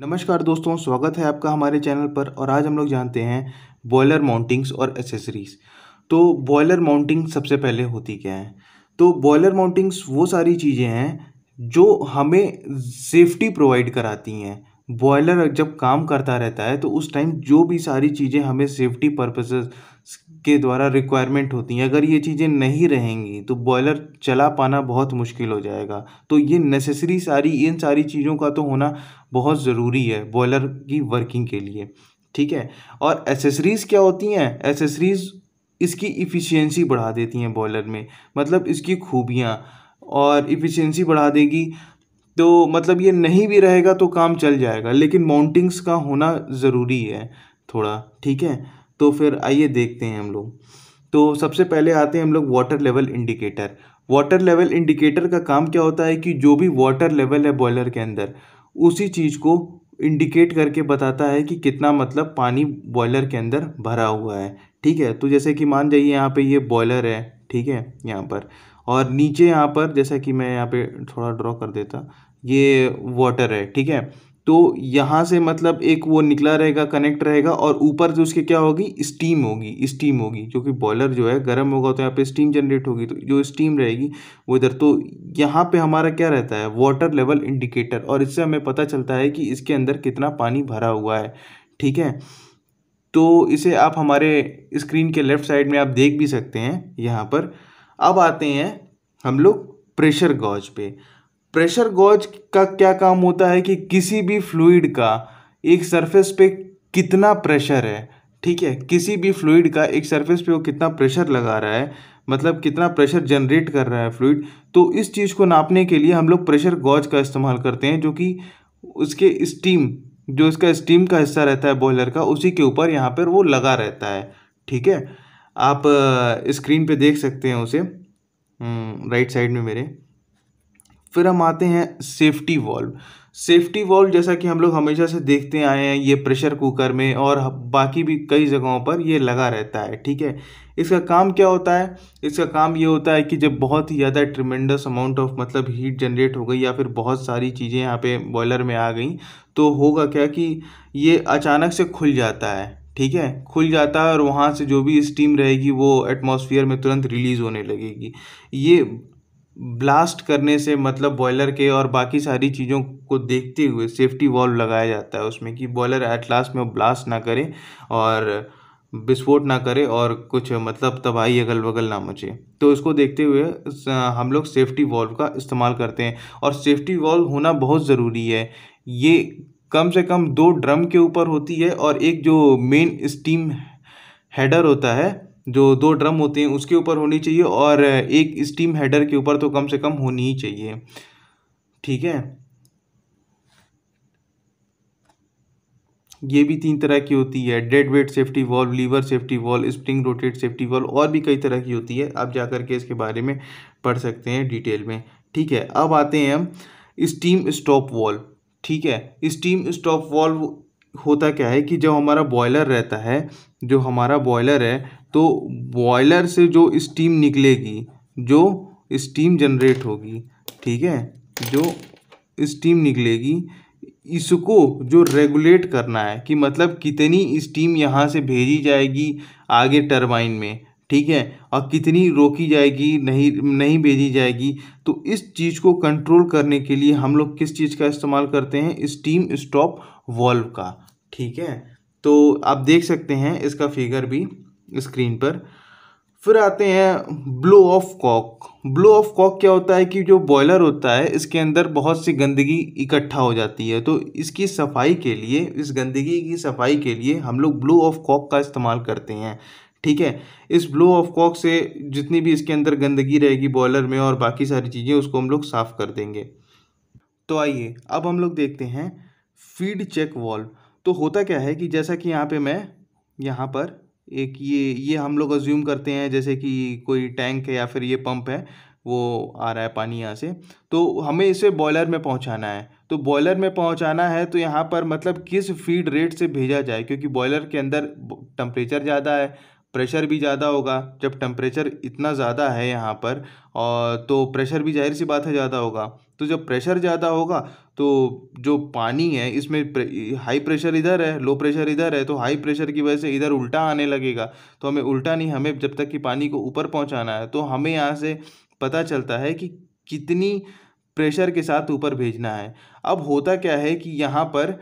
नमस्कार दोस्तों स्वागत है आपका हमारे चैनल पर और आज हम लोग जानते हैं बॉयलर माउंटिंग्स और एसेसरीज तो बॉयलर माउंटिंग सबसे पहले होती क्या है तो बॉयलर माउंटिंग्स वो सारी चीज़ें हैं जो हमें सेफ्टी प्रोवाइड कराती हैं बॉयलर जब काम करता रहता है तो उस टाइम जो भी सारी चीज़ें हमें सेफ्टी पर्पसेस के द्वारा रिक्वायरमेंट होती हैं अगर ये चीज़ें नहीं रहेंगी तो बॉयलर चला पाना बहुत मुश्किल हो जाएगा तो ये नेसेसरी सारी इन सारी चीज़ों का तो होना बहुत ज़रूरी है बॉयलर की वर्किंग के लिए ठीक है और एसेसरीज़ क्या होती हैं एसेसरीज़ इसकी इफ़िशियंसी बढ़ा देती हैं बॉयलर में मतलब इसकी खूबियाँ और इफ़िशियंसी बढ़ा देगी तो मतलब ये नहीं भी रहेगा तो काम चल जाएगा लेकिन माउंटिंग्स का होना ज़रूरी है थोड़ा ठीक है तो फिर आइए देखते हैं हम लोग तो सबसे पहले आते हैं हम लोग water level indicator water level indicator का काम क्या होता है कि जो भी वाटर लेवल है बॉयलर के अंदर उसी चीज़ को इंडिकेट करके बताता है कि कितना मतलब पानी बॉयलर के अंदर भरा हुआ है ठीक है तो जैसे कि मान जाइए यहाँ पे ये बॉयलर है ठीक है यहाँ पर और नीचे यहाँ पर जैसा कि मैं यहाँ पे थोड़ा ड्रॉ कर देता ये वाटर है ठीक है तो यहाँ से मतलब एक वो निकला रहेगा कनेक्ट रहेगा और ऊपर जो उसके क्या होगी स्टीम होगी स्टीम होगी क्योंकि बॉयलर जो है गर्म होगा तो यहाँ पे स्टीम जनरेट होगी तो जो स्टीम रहेगी वो इधर तो यहाँ पे हमारा क्या रहता है वाटर लेवल इंडिकेटर और इससे हमें पता चलता है कि इसके अंदर कितना पानी भरा हुआ है ठीक है तो इसे आप हमारे स्क्रीन के लेफ़्ट साइड में आप देख भी सकते हैं यहाँ पर अब आते हैं हम लोग प्रेशर गॉज पे प्रेशर गॉज का क्या काम होता है कि किसी भी फ्लूइड का एक सरफेस पे कितना प्रेशर है ठीक है किसी भी फ्लूइड का एक सरफेस पे वो कितना प्रेशर लगा रहा है मतलब कितना प्रेशर जनरेट कर रहा है फ्लूइड तो इस चीज़ को नापने के लिए हम लोग प्रेशर गॉज का इस्तेमाल करते हैं जो कि उसके स्टीम जो इसका स्टीम का हिस्सा रहता है बॉयलर का उसी के ऊपर यहाँ पर वो लगा रहता है ठीक है आप स्क्रीन पे देख सकते हैं उसे राइट हम्म, साइड में मेरे फिर हम आते हैं सेफ्टी वॉल्व सेफ्टी वॉल्व जैसा कि हम लोग हमेशा से देखते आए हैं ये प्रेशर कुकर में और बाकी भी कई जगहों पर ये लगा रहता है ठीक है इसका काम क्या होता है इसका काम ये होता है कि जब बहुत ही ज़्यादा ट्रिमेंडस अमाउंट ऑफ मतलब हीट जनरेट हो गई या फिर बहुत सारी चीज़ें यहाँ पे बॉयलर में आ गई तो होगा क्या कि ये अचानक से खुल जाता है ठीक है खुल जाता है और वहाँ से जो भी स्टीम रहेगी वो एटमॉस्फेयर में तुरंत रिलीज़ होने लगेगी ये ब्लास्ट करने से मतलब बॉयलर के और बाकी सारी चीज़ों को देखते हुए सेफ्टी वॉल्व लगाया जाता है उसमें कि बॉयलर एट लास्ट में ब्लास्ट ना करे और विस्फोट ना करे और कुछ मतलब तबाही अगल बगल ना मचे तो इसको देखते हुए हम लोग सेफ्टी वॉल्व का इस्तेमाल करते हैं और सेफ्टी वॉल्व होना बहुत ज़रूरी है ये कम से कम दो ड्रम के ऊपर होती है और एक जो मेन स्टीम हेडर होता है जो दो ड्रम होते हैं उसके ऊपर होनी चाहिए और एक स्टीम हेडर के ऊपर तो कम से कम होनी ही चाहिए ठीक है ये भी तीन तरह की होती है dead weight safety valve lever safety valve spring rotate safety valve और भी कई तरह की होती है आप जाकर के इसके बारे में पढ़ सकते हैं डिटेल में ठीक है अब आते हैं हम स्टीम स्टॉप वॉल ठीक है स्टीम स्टॉप वॉल्व होता क्या है कि जब हमारा बॉयलर रहता है जो हमारा बॉयलर है तो बॉयलर से जो स्टीम निकलेगी जो स्टीम जनरेट होगी ठीक है जो स्टीम निकलेगी इसको जो रेगुलेट करना है कि मतलब कितनी स्टीम यहाँ से भेजी जाएगी आगे टरबाइन में ठीक है और कितनी रोकी जाएगी नहीं नहीं भेजी जाएगी तो इस चीज़ को कंट्रोल करने के लिए हम लोग किस चीज़ का इस्तेमाल करते हैं स्टीम स्टॉप वॉल्व का ठीक है तो आप देख सकते हैं इसका फिगर भी स्क्रीन पर फिर आते हैं blow off cock blow off cock क्या होता है कि जो बॉयलर होता है इसके अंदर बहुत सी गंदगी इकट्ठा हो जाती है तो इसकी सफाई के लिए इस गंदगी की सफाई के लिए हम लोग ब्लो ऑफ कॉक का इस्तेमाल करते हैं ठीक है इस ब्लो ऑफ कॉक से जितनी भी इसके अंदर गंदगी रहेगी बॉयलर में और बाकी सारी चीज़ें उसको हम लोग साफ़ कर देंगे तो आइए अब हम लोग देखते हैं फीड चेक वॉल्व तो होता क्या है कि जैसा कि यहाँ पे मैं यहाँ पर एक ये ये हम लोग अज्यूम करते हैं जैसे कि कोई टैंक है या फिर ये पंप है वो आ रहा है पानी यहाँ से तो हमें इसे बॉयलर में पहुँचाना है तो बॉयलर में पहुँचाना है तो यहाँ पर मतलब किस फीड रेट से भेजा जाए क्योंकि बॉयलर के अंदर टेम्परेचर ज़्यादा है प्रेशर भी ज़्यादा होगा जब टेम्परेचर इतना ज़्यादा है यहाँ पर और तो प्रेशर भी जाहिर सी बात है ज़्यादा होगा तो जब प्रेशर ज़्यादा होगा तो जो पानी है इसमें प्रे, हाई प्रेशर इधर है लो प्रेशर इधर है तो हाई प्रेशर की वजह से इधर उल्टा आने लगेगा तो हमें उल्टा नहीं हमें जब तक कि पानी को ऊपर पहुँचाना है तो हमें यहाँ से पता चलता है कि कितनी प्रेशर के साथ ऊपर भेजना है अब होता क्या है कि यहाँ पर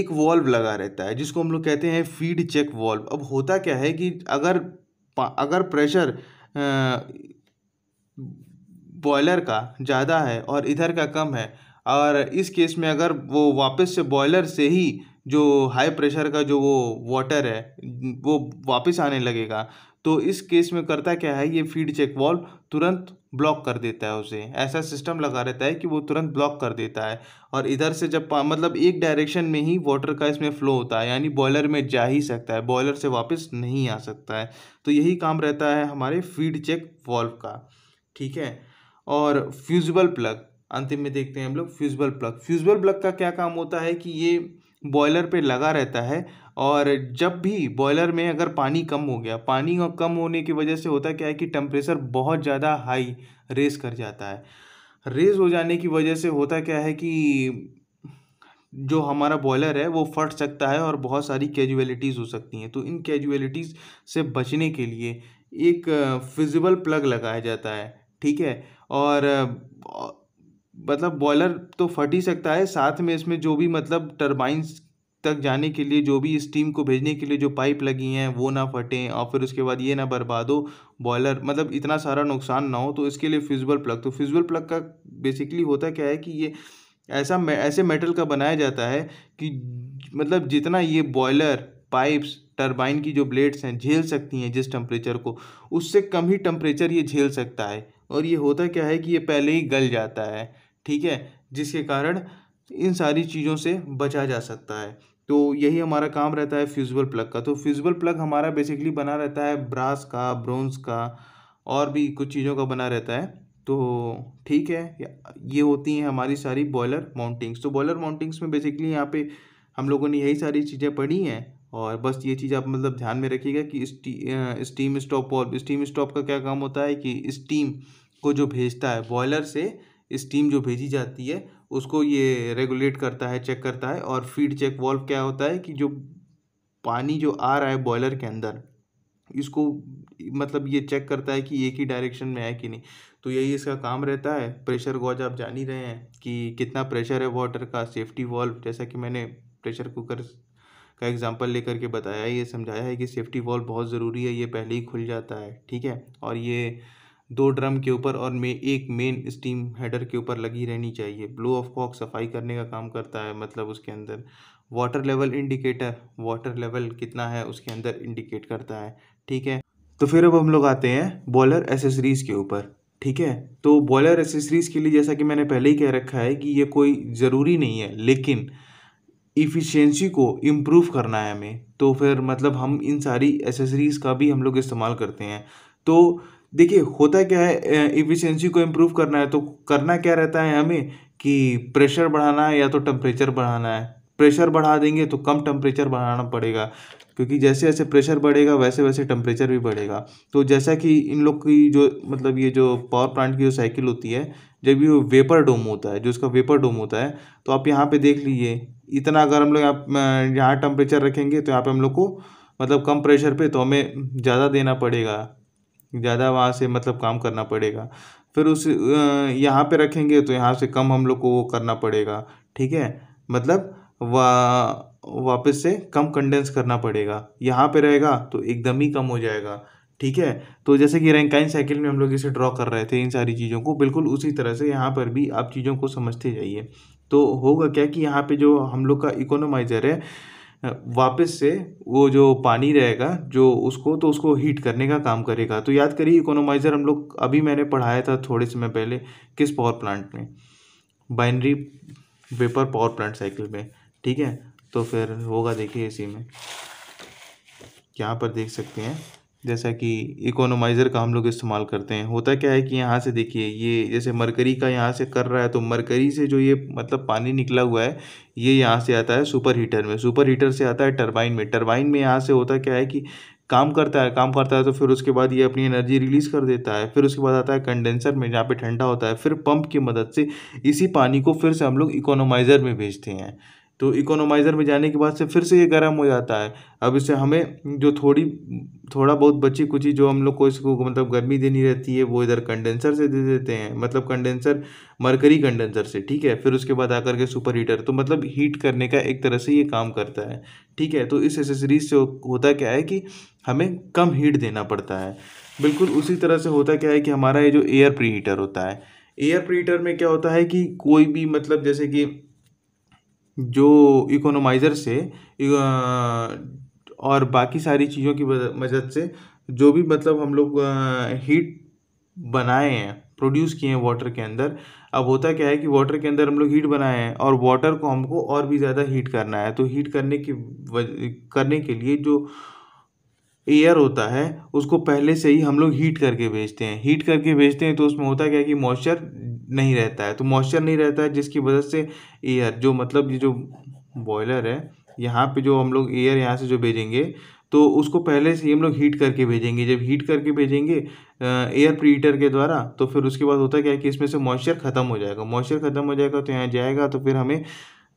एक वॉल्व लगा रहता है जिसको हम लोग कहते हैं फीड चेक वॉल्व अब होता क्या है कि अगर अगर प्रेशर बॉयलर का ज़्यादा है और इधर का कम है और इस केस में अगर वो वापस से बॉयलर से ही जो हाई प्रेशर का जो वो वाटर है वो वापस आने लगेगा तो इस केस में करता क्या है ये फीड चेक वॉल्व तुरंत ब्लॉक कर देता है उसे ऐसा सिस्टम लगा रहता है कि वो तुरंत ब्लॉक कर देता है और इधर से जब मतलब एक डायरेक्शन में ही वाटर का इसमें फ्लो होता है यानी बॉयलर में जा ही सकता है बॉयलर से वापस नहीं आ सकता है तो यही काम रहता है हमारे फीड चेक वॉल्व का ठीक है और फ्यूजबल प्लग अंतिम में देखते हैं हम लोग फ्यूजबल प्लग फ्यूजबल प्लग का क्या काम होता है कि ये बॉयलर पे लगा रहता है और जब भी बॉयलर में अगर पानी कम हो गया पानी और कम होने की वजह से होता क्या है कि टेम्परेचर बहुत ज़्यादा हाई रेस कर जाता है रेज हो जाने की वजह से होता क्या है कि जो हमारा बॉयलर है वो फट सकता है और बहुत सारी कैजुअलिटीज़ हो सकती हैं तो इन कैजुअलिटीज़ से बचने के लिए एक फिजिबल uh, प्लग लगाया जाता है ठीक है और uh, मतलब बॉयलर तो फट ही सकता है साथ में इसमें जो भी मतलब टर्बाइंस तक जाने के लिए जो भी स्टीम को भेजने के लिए जो पाइप लगी हैं वो ना फटें और फिर उसके बाद ये ना बर्बाद हो बॉयलर मतलब इतना सारा नुकसान ना हो तो इसके लिए फ्यूजबल प्लग तो फ्यूजबल प्लग का बेसिकली होता क्या है कि ये ऐसा ऐसे मेटल का बनाया जाता है कि मतलब जितना ये बॉयलर पाइप्स टर्बाइन की जो ब्लेड्स हैं झेल सकती हैं जिस टम्परेचर को उससे कम ही टम्परेचर ये झेल सकता है और ये होता क्या है कि ये पहले ही गल जाता है ठीक है जिसके कारण इन सारी चीज़ों से बचा जा सकता है तो यही हमारा काम रहता है फ्यूजबल प्लग का तो फ्यूजबल प्लग हमारा बेसिकली बना रहता है ब्रास का ब्रोंज का और भी कुछ चीज़ों का बना रहता है तो ठीक है ये होती हैं हमारी सारी बॉयलर माउंटिंग्स तो बॉयलर माउंटिंग्स में बेसिकली यहाँ पे हम लोगों ने यही सारी चीज़ें पढ़ी हैं और बस ये चीज़ आप मतलब ध्यान में रखिएगा कि स्टीम स्टॉप और स्टीम स्टॉप का क्या काम होता है कि स्टीम को जो भेजता है बॉयलर से स्टीम जो भेजी जाती है उसको ये रेगुलेट करता है चेक करता है और फीड चेक वॉल्व क्या होता है कि जो पानी जो आ रहा है बॉयलर के अंदर इसको मतलब ये चेक करता है कि एक ही डायरेक्शन में है कि नहीं तो यही इसका काम रहता है प्रेशर गॉज आप जान ही रहे हैं कि कितना प्रेशर है वाटर का सेफ्टी वॉल्व जैसा कि मैंने प्रेशर कुकर का एग्जाम्पल लेकर के बताया ये समझाया है कि सेफ्टी वॉल्व बहुत ज़रूरी है ये पहले ही खुल जाता है ठीक है और ये दो ड्रम के ऊपर और मे एक मेन स्टीम हेडर के ऊपर लगी रहनी चाहिए ब्लो ऑफ कॉक सफाई करने का काम करता है मतलब उसके अंदर water level indicator water level कितना है उसके अंदर इंडिकेट करता है ठीक है तो फिर अब हम लोग आते हैं बॉयलर एसेसरीज़ के ऊपर ठीक है तो बॉयलर एसेसरीज़ के लिए जैसा कि मैंने पहले ही कह रखा है कि ये कोई ज़रूरी नहीं है लेकिन इफ़िशेंसी को इम्प्रूव करना है हमें तो फिर मतलब हम इन सारी एसेसरीज़ का भी हम लोग इस्तेमाल करते हैं तो देखिए होता क्या है इफ़िशेंसी को इम्प्रूव करना है तो करना क्या रहता है हमें कि प्रेशर बढ़ाना है या तो टम्परेचर बढ़ाना है प्रेशर बढ़ा देंगे तो कम टेम्परेचर बढ़ाना पड़ेगा क्योंकि जैसे जैसे प्रेशर बढ़ेगा वैसे वैसे टेम्परेचर भी बढ़ेगा तो जैसा कि इन लोग की जो मतलब ये जो पावर प्लांट की जो साइकिल होती है जब भी वो वेपर डोम होता है जो इसका वेपर डोम होता है तो आप यहाँ पे देख लीजिए इतना अगर हम लोग आप यहाँ टेम्परेचर रखेंगे तो यहाँ पे हम लोग को मतलब कम प्रेशर पे तो हमें ज़्यादा देना पड़ेगा ज़्यादा वहाँ से मतलब काम करना पड़ेगा फिर उस यहाँ पे रखेंगे तो यहाँ से कम हम लोग को वो करना पड़ेगा ठीक है मतलब वा वापस से कम कंडेंस करना पड़ेगा यहाँ पे रहेगा तो एकदम ही कम हो जाएगा ठीक है तो जैसे कि रैंकाइन साइकिल में हम लोग इसे ड्रॉ कर रहे थे इन सारी चीज़ों को बिल्कुल उसी तरह से यहाँ पर भी आप चीज़ों को समझते जाइए तो होगा क्या कि यहाँ पे जो हम लोग का इकोनोमाइज़र है वापस से वो जो पानी रहेगा जो उसको तो उसको हीट करने का काम करेगा तो याद करिए इकोनोमाइज़र हम लोग अभी मैंने पढ़ाया था थोड़े समय पहले किस पावर प्लांट में binary vapour power plant cycle में ठीक है तो फिर होगा देखिए इसी में यहाँ पर देख सकते हैं जैसा कि इकोनोमाइज़र का हम लोग इस्तेमाल करते हैं होता क्या है कि यहाँ से देखिए ये जैसे मरकरी का यहाँ से कर रहा है तो मरकरी से जो ये मतलब पानी निकला हुआ है ये यहाँ से आता है सुपर हीटर में सुपर हीटर से आता है टरबाइन में टरबाइन में यहाँ से होता क्या है कि काम करता है काम करता है तो फिर उसके बाद ये अपनी एनर्जी रिलीज़ कर देता है फिर उसके बाद आता है कंडेंसर में जहाँ पे ठंडा होता है फिर पंप की मदद से इसी पानी को फिर से हम लोग इकोनोमाइज़र में भेजते हैं तो इकोनोमाइज़र में जाने के बाद से फिर से ये गर्म हो जाता है अब इससे हमें जो थोड़ी थोड़ा बहुत बची कुची जो हम लोग को इसको मतलब गर्मी देनी रहती है वो इधर कंडेंसर से दे देते हैं मतलब कंडेंसर मरकरी कंडेंसर से ठीक है फिर उसके बाद आकर के सुपर हीटर तो मतलब हीट करने का एक तरह से ये काम करता है ठीक है तो इस एसेसरीज से होता क्या है कि हमें कम हीट देना पड़ता है बिल्कुल उसी तरह से होता क्या है कि हमारा ये जो एयर प्री हीटर होता है एयर प्री हीटर में क्या होता है कि कोई भी मतलब जैसे कि जो इकोनोमाइज़र से और बाकी सारी चीज़ों की मदद से जो भी मतलब हम लोग हीट बनाए हैं प्रोड्यूस किए हैं वाटर के अंदर अब होता क्या है कि वाटर के अंदर हम लोग हीट बनाए हैं और वाटर को हमको और भी ज़्यादा हीट करना है तो हीट करने की करने के लिए जो एयर होता है उसको पहले से ही हम लोग हीट करके भेजते हैं हीट करके भेजते हैं तो उसमें होता क्या है कि मॉइस्चर नहीं रहता है तो मॉइस्चर नहीं रहता है जिसकी वजह से एयर जो मतलब ये जो बॉयलर है यहाँ पे जो हम लोग एयर यहाँ से जो भेजेंगे तो उसको पहले से ही हम लोग हीट करके भेजेंगे जब हीट करके भेजेंगे एयर प्रीटर हीटर के द्वारा तो फिर उसके बाद होता क्या है कि इसमें से मॉइस्चर ख़त्म हो जाएगा मॉइस्चर ख़त्म हो जाएगा तो यहाँ जाएगा तो फिर हमें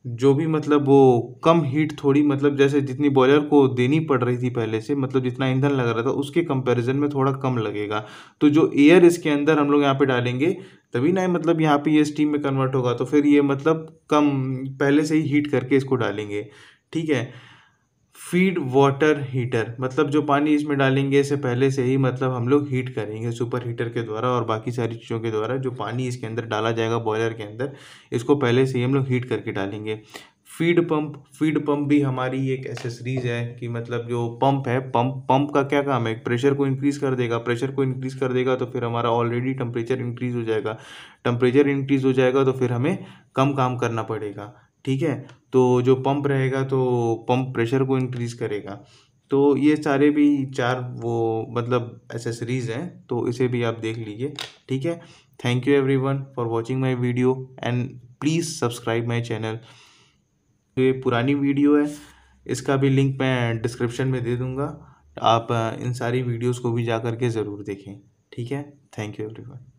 जो भी मतलब वो कम हीट थोड़ी मतलब जैसे जितनी बॉयलर को देनी पड़ रही थी पहले से मतलब जितना ईंधन लग रहा था उसके कंपैरिजन में थोड़ा कम लगेगा तो जो एयर इसके अंदर हम लोग यहाँ पे डालेंगे तभी ना मतलब यहाँ पे ये स्टीम में कन्वर्ट होगा तो फिर ये मतलब कम पहले से ही हीट करके इसको डालेंगे ठीक है फीड वाटर हीटर मतलब जो पानी इसमें डालेंगे इससे पहले से ही मतलब हम लोग हीट करेंगे सुपर हीटर के द्वारा और बाकी सारी चीज़ों के द्वारा जो पानी इसके अंदर डाला जाएगा बॉयलर के अंदर इसको पहले से ही हम लोग हीट करके डालेंगे फीड पंप फीड पंप भी हमारी एक एसेसरीज है कि मतलब जो पंप है पंप पंप का क्या काम है प्रेशर को इंक्रीज़ कर देगा प्रेशर को इंक्रीज़ कर देगा तो फिर हमारा ऑलरेडी टम्परेचर इंक्रीज़ हो जाएगा टेम्परेचर इंक्रीज़ हो जाएगा तो फिर हमें कम काम करना पड़ेगा ठीक है तो जो पंप रहेगा तो पंप प्रेशर को इंक्रीज करेगा तो ये सारे भी चार वो मतलब एसेसरीज़ हैं तो इसे भी आप देख लीजिए ठीक है thank you everyone for watching my video and please subscribe my channel ये पुरानी वीडियो है इसका भी लिंक मैं डिस्क्रिप्शन में दे दूँगा आप इन सारी वीडियोज़ को भी जा करके ज़रूर देखें ठीक है थैंक यू एवरीवन